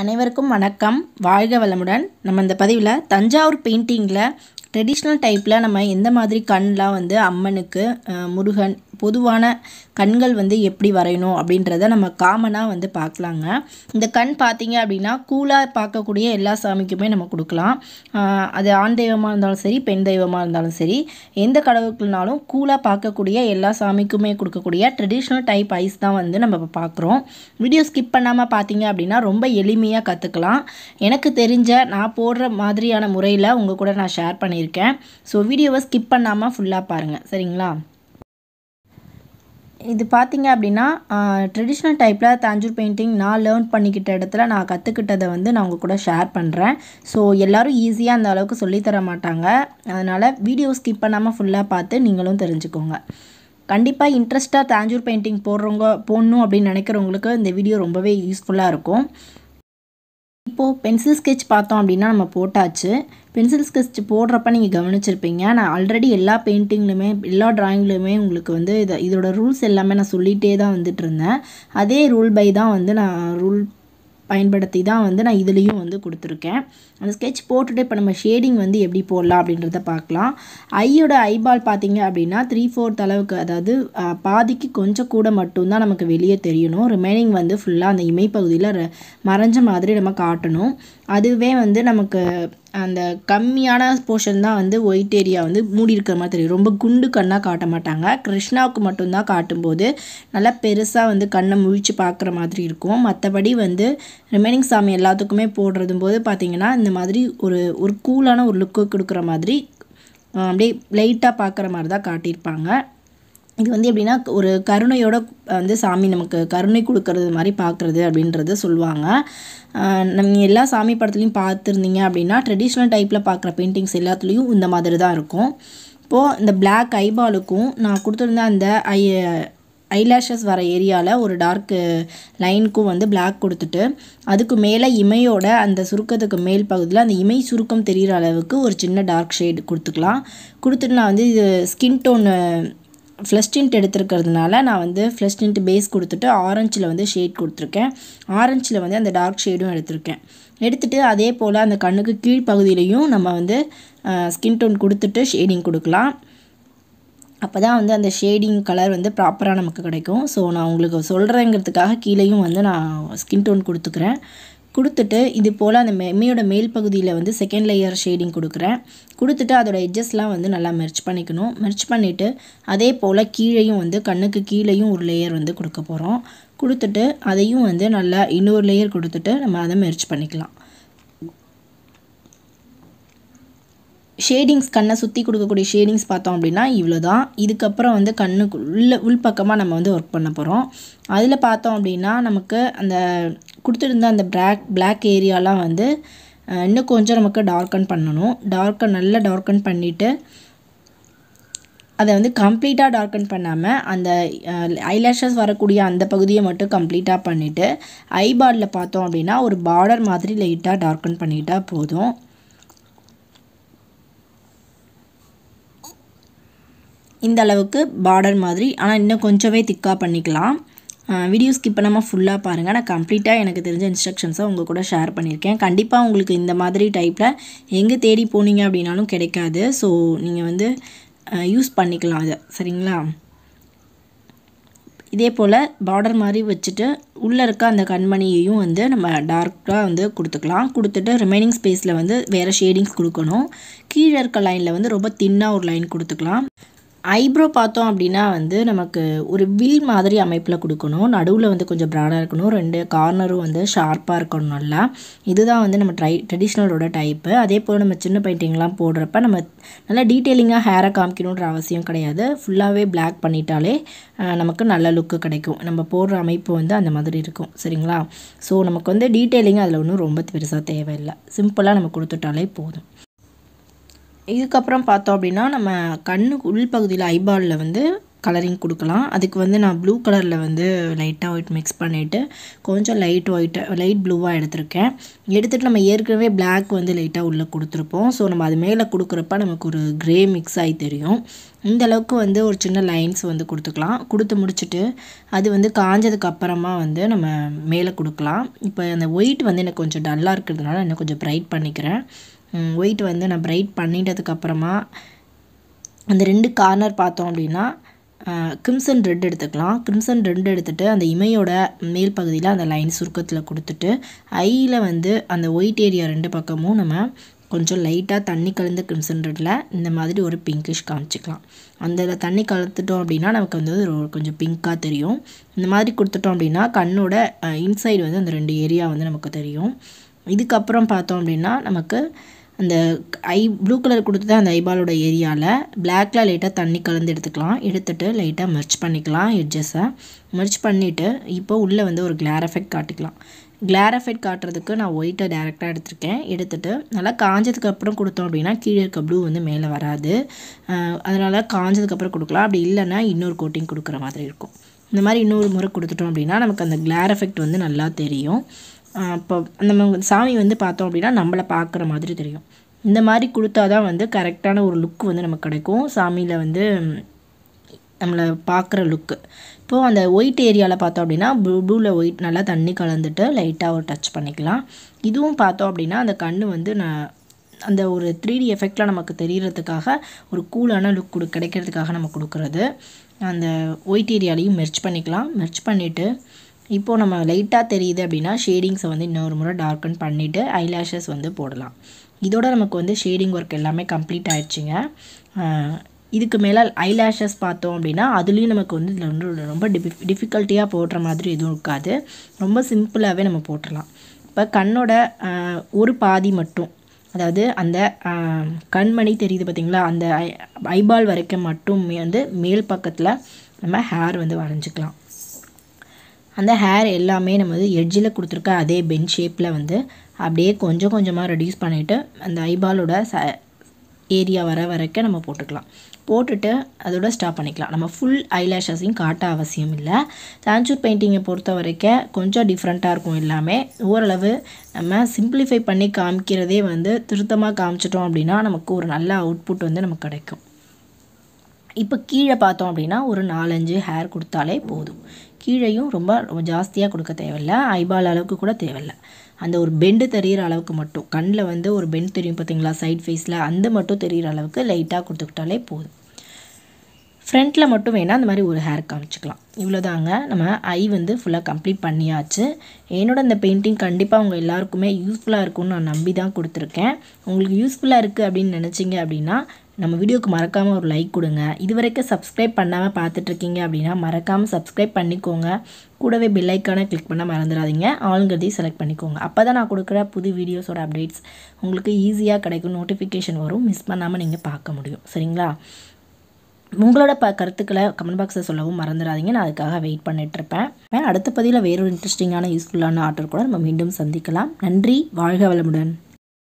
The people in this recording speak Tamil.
அனைவருக்கும் வணக்கம் வாழ்க வளமுடன் நம்ம இந்த பதிவில் தஞ்சாவூர் பெயிண்டிங்கில் ட்ரெடிஷ்னல் டைப்பில் நம்ம எந்த மாதிரி கண்லாம் வந்து அம்மனுக்கு முருகன் பொதுவான கண்கள் வந்து எப்படி வரையணும் அப்படின்றத நம்ம காமனாக வந்து பார்க்கலாங்க இந்த கண் பார்த்தீங்க அப்படின்னா கூலாக பார்க்கக்கூடிய எல்லா சாமிக்குமே நம்ம கொடுக்கலாம் அது ஆண் தெய்வமாக இருந்தாலும் சரி பெண் தெய்வமாக இருந்தாலும் சரி எந்த கடவுளுக்குனாலும் கூலாக பார்க்கக்கூடிய எல்லா சாமிக்குமே கொடுக்கக்கூடிய ட்ரெடிஷ்னல் டைப் ஐஸ் தான் வந்து நம்ம பார்க்குறோம் வீடியோ ஸ்கிப் பண்ணாமல் பார்த்தீங்க அப்படின்னா ரொம்ப எளிமையாக கற்றுக்கலாம் எனக்கு தெரிஞ்ச நான் போடுற மாதிரியான முறையில் உங்கள் கூட நான் ஷேர் பண்ணியிருக்கேன் ஸோ வீடியோவை ஸ்கிப் பண்ணாமல் ஃபுல்லாக பாருங்கள் சரிங்களா இது பார்த்தீங்க அப்படின்னா ட்ரெடிஷ்னல் டைப்பில் தஞ்சூர் பெயிண்டிங் நான் லேர்ன் பண்ணிக்கிட்ட இடத்துல நான் கற்றுக்கிட்டதை வந்து நான் உங்கள் கூட ஷேர் பண்ணுறேன் ஸோ எல்லோரும் ஈஸியாக அந்த அளவுக்கு சொல்லித்தர மாட்டாங்க அதனால் வீடியோ ஸ்கிப் பண்ணாமல் ஃபுல்லாக பார்த்து நீங்களும் தெரிஞ்சுக்கோங்க கண்டிப்பாக இன்ட்ரெஸ்ட்டாக தாஞ்சூர் பெயிண்டிங் போடுறவங்க போடணும் அப்படின்னு நினைக்கிறவங்களுக்கு இந்த வீடியோ ரொம்பவே யூஸ்ஃபுல்லாக இருக்கும் இப்போது பென்சில் ஸ்கெட்ச் பார்த்தோம் அப்படின்னா நம்ம போட்டாச்சு பென்சில் ஸ்கெட்ச் போடுறப்ப நீங்கள் கவனிச்சிருப்பீங்க நான் ஆல்ரெடி எல்லா பெயிண்டிங்லையுமே எல்லா ட்ராயிங்லையுமே உங்களுக்கு வந்து இதை இதோட ரூல்ஸ் எல்லாமே நான் சொல்லிகிட்டே தான் வந்துட்டு இருந்தேன் அதே ரூல் பை தான் வந்து நான் ரூல் பயன்படுத்தி தான் வந்து நான் இதுலேயும் வந்து கொடுத்துருக்கேன் அந்த ஸ்கெட்ச் போட்டுட்டு இப்போ நம்ம ஷேடிங் வந்து எப்படி போடலாம் அப்படின்றத பார்க்கலாம் ஐயோட ஐபால் பார்த்தீங்க அப்படின்னா த்ரீ ஃபோர்த் அளவுக்கு அதாவது பாதிக்கு கொஞ்சம் கூட மட்டும்தான் நமக்கு வெளியே தெரியணும் ரிமைனிங் வந்து ஃபுல்லாக அந்த இமைப்பகுதியில் மறைஞ்ச மாதிரி நம்ம காட்டணும் அதுவே வந்து நமக்கு அந்த கம்மியான போர்ஷன் தான் வந்து ஒயிட் ஏரியா வந்து மூடி இருக்கிற மாதிரி தெரியும் ரொம்ப குண்டு கண்ணாக காட்ட மாட்டாங்க கிருஷ்ணாவுக்கு மட்டும்தான் காட்டும்போது நல்லா பெருசாக வந்து கண்ணை முழிச்சு பார்க்குற மாதிரி இருக்கும் மற்றபடி வந்து ரிமைனிங் சாமி எல்லாத்துக்குமே போடுறதும் போது பார்த்திங்கன்னா இந்த மாதிரி ஒரு ஒரு கூலான ஒரு லுக்கு கொடுக்குற மாதிரி அப்படியே லைட்டாக பார்க்குற மாதிரி தான் காட்டியிருப்பாங்க இது வந்து எப்படின்னா ஒரு கருணையோட வந்து சாமி நமக்கு கருணை கொடுக்கறது மாதிரி பார்க்குறது அப்படின்றத சொல்லுவாங்க நம்ம எல்லா சாமி படத்துலையும் பார்த்துருந்தீங்க அப்படின்னா ட்ரெடிஷ்னல் டைப்பில் பார்க்குற பெயிண்டிங்ஸ் எல்லாத்துலேயும் இந்த மாதிரி தான் இருக்கும் இப்போது இந்த பிளாக் ஐபாலுக்கும் நான் கொடுத்துருந்த அந்த ஐ ஐலாஷஸ் வர ஏரியாவில் ஒரு டார்க்கு லைனுக்கும் வந்து பிளாக் கொடுத்துட்டு அதுக்கு மேலே இமையோட அந்த சுருக்கத்துக்கு மேல் பகுதியில் அந்த இமை சுருக்கம் தெரிகிற அளவுக்கு ஒரு சின்ன டார்க் ஷேடு கொடுத்துக்கலாம் கொடுத்துட்டு நான் வந்து இது ஸ்கின் டோனு ஃப்ளஷ் டின்ட் எடுத்துருக்கிறதுனால நான் வந்து ஃப்ளஷ் டின்ட் பேஸ் கொடுத்துட்டு ஆரஞ்சில் வந்து ஷேட் கொடுத்துருக்கேன் ஆரஞ்சில் வந்து அந்த டார்க் ஷேடும் எடுத்திருக்கேன் எடுத்துகிட்டு அதே போல் அந்த கண்ணுக்கு கீழ்ப்பகுதியிலையும் நம்ம வந்து ஸ்கின் டோன் கொடுத்துட்டு ஷேடிங் கொடுக்கலாம் அப்போ தான் வந்து அந்த ஷேடிங் கலர் வந்து ப்ராப்பராக நமக்கு கிடைக்கும் ஸோ நான் உங்களுக்கு சொல்கிறேங்கிறதுக்காக கீழேயும் வந்து நான் ஸ்கின் டோன் கொடுத்துக்கிறேன் கொடுத்துட்டு இது போல் அந்த மெம்மியோட மேல் பகுதியில் வந்து செகண்ட் லேயர் ஷேடிங் கொடுக்குறேன் கொடுத்துட்டு அதோடய எட்ஜஸ்லாம் வந்து நல்லா மெர்ச் பண்ணிக்கணும் மெர்ச் பண்ணிவிட்டு அதே போல் கீழேயும் வந்து கண்ணுக்கு கீழேயும் ஒரு லேயர் வந்து கொடுக்க போகிறோம் கொடுத்துட்டு அதையும் வந்து நல்லா இன்னொரு லேயர் கொடுத்துட்டு நம்ம அதை மெர்ச் பண்ணிக்கலாம் ஷேடிங்ஸ் கண்ணை சுற்றி கொடுக்கக்கூடிய ஷேடிங்ஸ் பார்த்தோம் அப்படின்னா இவ்வளோ தான் இதுக்கப்புறம் வந்து கண்ணுக்கு உள்ள உள்பக்கமாக நம்ம வந்து ஒர்க் பண்ண போகிறோம் அதில் பார்த்தோம் அப்படின்னா நமக்கு அந்த கொடுத்துருந்த அந்த பிளாக் பிளாக் ஏரியாலாம் வந்து இன்னும் கொஞ்சம் நமக்கு டார்க்கன் பண்ணணும் டார்க்கன் நல்லா டார்க்கன் பண்ணிவிட்டு அதை வந்து கம்ப்ளீட்டாக டார்க்கன் பண்ணாமல் அந்த ஐலேஷஸ் வரக்கூடிய அந்த பகுதியை மட்டும் கம்ப்ளீட்டாக பண்ணிவிட்டு ஐபாலில் பார்த்தோம் அப்படின்னா ஒரு பார்டர் மாதிரி லைட்டாக டார்க்கன் பண்ணிட்டால் போதும் இந்த அளவுக்கு பார்டர் மாதிரி ஆனால் இன்னும் கொஞ்சமே திக்காக பண்ணிக்கலாம் வீடியோ ஸ்கிப் பண்ணாமல் ஃபுல்லாக பாருங்கள் நான் கம்ப்ளீட்டாக எனக்கு தெரிஞ்ச இன்ஸ்ட்ரக்ஷன்ஸை உங்கள் கூட ஷேர் பண்ணியிருக்கேன் கண்டிப்பாக உங்களுக்கு இந்த மாதிரி டைப்பில் எங்கே தேடி போனீங்க அப்படின்னாலும் கிடைக்காது ஸோ நீங்கள் வந்து யூஸ் பண்ணிக்கலாம் அதை சரிங்களா இதே போல் பார்டர் மாதிரி வச்சுட்டு உள்ளே இருக்க அந்த கண்மணியையும் வந்து நம்ம டார்க்காக வந்து கொடுத்துக்கலாம் கொடுத்துட்டு ரிமைனிங் ஸ்பேஸில் வந்து வேறு ஷேடிங்ஸ் கொடுக்கணும் கீழே இருக்க லைனில் வந்து ரொம்ப தின்னாக ஒரு லைன் கொடுத்துக்கலாம் ஐப்ரோ பார்த்தோம் அப்படின்னா வந்து நமக்கு ஒரு வில் மாதிரி அமைப்பில் கொடுக்கணும் நடுவில் வந்து கொஞ்சம் ப்ராடாக இருக்கணும் ரெண்டு கார்னரும் வந்து ஷார்ப்பாக இருக்கணும் நல்லா இதுதான் வந்து நம்ம ட்ரை ட்ரெடிஷ்னலோட டைப்பு அதே போல் நம்ம சின்ன பெயிண்டிங்லாம் போடுறப்ப நம்ம நல்லா டீட்டெயிலிங்காக ஹேரை காமிக்கணுன்ற அவசியம் கிடையாது ஃபுல்லாகவே பிளாக் பண்ணிட்டாலே நமக்கு நல்ல லுக்கு கிடைக்கும் நம்ம போடுற அமைப்பு வந்து அந்த மாதிரி இருக்கும் சரிங்களா ஸோ நமக்கு வந்து டீட்டெயிலிங் அதில் ஒன்றும் ரொம்ப பெருசாக தேவையில்லை சிம்பிளாக நம்ம கொடுத்துட்டாலே போதும் இதுக்கப்புறம் பார்த்தோம் அப்படின்னா நம்ம கண்ணு உள்பகுதியில் ஐபாலில் வந்து கலரிங் கொடுக்கலாம் அதுக்கு வந்து நான் ப்ளூ கலரில் வந்து லைட்டாக ஒயிட் மிக்ஸ் பண்ணிவிட்டு கொஞ்சம் லைட் ஒயிட்டாக லைட் ப்ளூவாக எடுத்திருக்கேன் எடுத்துகிட்டு நம்ம ஏற்கனவே பிளாக் வந்து லைட்டாக உள்ளே கொடுத்துருப்போம் ஸோ நம்ம அது மேலே கொடுக்குறப்ப நமக்கு ஒரு க்ரே மிக்ஸ் ஆகி தெரியும் இந்த அளவுக்கு வந்து ஒரு சின்ன லைன்ஸ் வந்து கொடுத்துக்கலாம் கொடுத்து முடிச்சுட்டு அது வந்து காஞ்சதுக்கு அப்புறமா வந்து நம்ம மேலே கொடுக்கலாம் இப்போ அந்த ஒயிட் வந்து எனக்கு கொஞ்சம் டல்லாக இருக்கிறதுனால இன்னும் கொஞ்சம் ப்ரைட் பண்ணிக்கிறேன் ஒயிட் வந்து நான் பிரைட் பண்ணிட்டதுக்கப்புறமா அந்த ரெண்டு கார்னர் பார்த்தோம் அப்படின்னா கிரிம்சன் ரெட் எடுத்துக்கலாம் கிரிம்சன் ரெட் எடுத்துகிட்டு அந்த இமையோட மேல் பகுதியில் அந்த லைன் சுருக்கத்தில் கொடுத்துட்டு ஐயில் வந்து அந்த ஒயிட் ஏரியா ரெண்டு பக்கமும் நம்ம கொஞ்சம் லைட்டாக தண்ணி கலந்த கிரிம்சன் ரெட்டில் இந்த மாதிரி ஒரு பிங்கிஷ் காமிச்சிக்கலாம் அந்த தண்ணி கலந்துட்டோம் அப்படின்னா நமக்கு வந்து ஒரு கொஞ்சம் பிங்க்காக தெரியும் இந்த மாதிரி கொடுத்துட்டோம் அப்படின்னா கண்ணோட இன்சைடு வந்து அந்த ரெண்டு ஏரியா வந்து நமக்கு தெரியும் இதுக்கப்புறம் பார்த்தோம் அப்படின்னா நமக்கு அந்த ஐ ப்ளூ கலர் கொடுத்து தான் அந்த ஐபாலோட ஏரியாவில் பிளாக்கில் லைட்டாக தண்ணி கலந்து எடுத்துக்கலாம் எடுத்துகிட்டு லைட்டாக மர்ச் பண்ணிக்கலாம் எட்ஜஸை மர்ச் பண்ணிவிட்டு இப்போ உள்ளே வந்து ஒரு கிளார் எஃபெக்ட் காட்டிக்கலாம் கிளார் எஃபெக்ட் காட்டுறதுக்கு நான் ஒயிட்டை டேரெக்டாக எடுத்திருக்கேன் எடுத்துகிட்டு நல்லா காஞ்சதுக்கு அப்புறம் கொடுத்தோம் அப்படின்னா கீழே இருக்க ப்ளூ வந்து மேலே வராது அதனால் காஞ்சதுக்கப்புறம் கொடுக்கலாம் அப்படி இல்லைன்னா இன்னொரு கோட்டிங் கொடுக்குற மாதிரி இருக்கும் இந்த மாதிரி இன்னொரு முறை கொடுத்துட்டோம் அப்படின்னா நமக்கு அந்த கிளார் எஃபெக்ட் வந்து நல்லா தெரியும் இப்போ நம்ம சாமி வந்து பார்த்தோம் அப்படின்னா நம்மளை பார்க்குற மாதிரி தெரியும் இந்த மாதிரி கொடுத்தா தான் வந்து கரெக்டான ஒரு லுக் வந்து நமக்கு கிடைக்கும் சாமியில் வந்து நம்மளை பார்க்குற லுக்கு இப்போது அந்த ஒயிட் ஏரியாவில் பார்த்தோம் அப்படின்னா ப்ளூ ப்ளூவில் ஒயிட் நல்லா தண்ணி கலந்துட்டு லைட்டாக ஒரு டச் பண்ணிக்கலாம் இதுவும் பார்த்தோம் அப்படின்னா அந்த கண் வந்து நான் அந்த ஒரு த்ரீ டி எஃபெக்டில் நமக்கு தெரிகிறதுக்காக ஒரு கூலான லுக் கொடு கிடைக்கிறதுக்காக நம்ம கொடுக்குறது அந்த ஒயிட் ஏரியாலையும் மெர்ச் பண்ணிக்கலாம் மெர்ச் பண்ணிவிட்டு இப்போ நம்ம லைட்டாக தெரியுது அப்படின்னா ஷேடிங்ஸை வந்து இன்னொரு முறை டார்க்கன் பண்ணிவிட்டு ஐலாஷஸ் வந்து போடலாம் இதோட நமக்கு வந்து ஷேடிங் ஒர்க் எல்லாமே கம்ப்ளீட் ஆயிடுச்சுங்க இதுக்கு மேலே ஐலாஷஸ் பார்த்தோம் அப்படின்னா அதுலேயும் நமக்கு வந்து இதில் வந்து ரொம்ப டிஃபி டிஃபிகல்ட்டியாக போடுற மாதிரி எதுவும் இருக்காது ரொம்ப சிம்பிளாகவே நம்ம போட்டுடலாம் இப்போ கண்ணோட ஒரு பாதி மட்டும் அதாவது அந்த கண்மணி தெரியுது பார்த்திங்களா அந்த ஐ ஐபால் வரைக்கும் மட்டும் வந்து மேல் பக்கத்தில் நம்ம ஹேர் வந்து வரைஞ்சிக்கலாம் அந்த ஹேர் எல்லாமே நம்ம வந்து எட்ஜில் கொடுத்துருக்க அதே பென் ஷேப்பில் வந்து அப்படியே கொஞ்சம் கொஞ்சமாக ரெடியூஸ் பண்ணிவிட்டு அந்த ஐபாலோட ச ஏரியா வர வரைக்கும் நம்ம போட்டுக்கலாம் போட்டுட்டு அதோட ஸ்டாப் பண்ணிக்கலாம் நம்ம ஃபுல் ஐலேஷஸையும் காட்ட அவசியம் இல்லை சாஞ்சூர் பெயிண்டிங்கை பொறுத்த வரைக்கும் கொஞ்சம் டிஃப்ரெண்ட்டாக இருக்கும் எல்லாமே ஓரளவு நம்ம சிம்பிளிஃபை பண்ணி காமிக்கிறதே வந்து திருத்தமாக காமிச்சிட்டோம் அப்படின்னா நமக்கு ஒரு நல்ல அவுட்புட் வந்து நமக்கு கிடைக்கும் இப்போ கீழே பார்த்தோம் அப்படின்னா ஒரு நாலஞ்சு ஹேர் கொடுத்தாலே போதும் கீழையும் ரொம்ப ரொம்ப ஜாஸ்தியாக கொடுக்க தேவையில்ல ஐபால் அளவுக்கு கூட தேவையில்ல அந்த ஒரு பெண்டு தெரிகிற அளவுக்கு மட்டும் கண்ணில் வந்து ஒரு பெண்ட் தெரியும் பார்த்தீங்களா சைட் ஃபேஸில் அந்த மட்டும் தெரிகிற அளவுக்கு லைட்டாக கொடுத்துக்கிட்டாலே போதும் ஃப்ரண்ட்டில் மட்டும் வேணால் அந்த மாதிரி ஒரு ஹேர் காமிச்சிக்கலாம் இவ்வளோதாங்க நம்ம ஐ வந்து ஃபுல்லாக கம்ப்ளீட் பண்ணியாச்சு என்னோட இந்த பெயிண்டிங் கண்டிப்பாக உங்கள் எல்லாருக்குமே யூஸ்ஃபுல்லாக இருக்கும்னு நான் நம்பி தான் கொடுத்துருக்கேன் உங்களுக்கு யூஸ்ஃபுல்லாக இருக்குது அப்படின்னு நினச்சிங்க அப்படின்னா நம்ம வீடியோக்கு மறக்காமல் ஒரு லைக் கொடுங்க இது வரைக்கும் சப்ஸ்கிரைப் பண்ணாமல் பார்த்துட்ருக்கீங்க அப்படின்னா மறக்காமல் சப்ஸ்கிரைப் பண்ணிக்கோங்க கூடவே பெல்லைக்கான கிளிக் பண்ண மறந்துடாதீங்க ஆளுங்கிறதையும் செலக்ட் பண்ணிக்கோங்க அப்போ தான் நான் கொடுக்குற புது வீடியோஸோட அப்டேட்ஸ் உங்களுக்கு ஈஸியாக கிடைக்கும் நோட்டிஃபிகேஷன் வரும் மிஸ் பண்ணாமல் நீங்கள் பார்க்க முடியும் சரிங்களா உங்களோட ப கருத்துக்களை கமெண்ட் பாக்ஸில் சொல்லவும் மறந்துடாதீங்க நான் அதுக்காக வெயிட் பண்ணிகிட்ருப்பேன் அடுத்த பதிவில் வேறொரு இன்ட்ரெஸ்டிங்கான யூஸ்ஃபுல்லான ஆர்டர் கூட நம்ம மீண்டும் சந்திக்கலாம் நன்றி வாழ்க வளமுடன்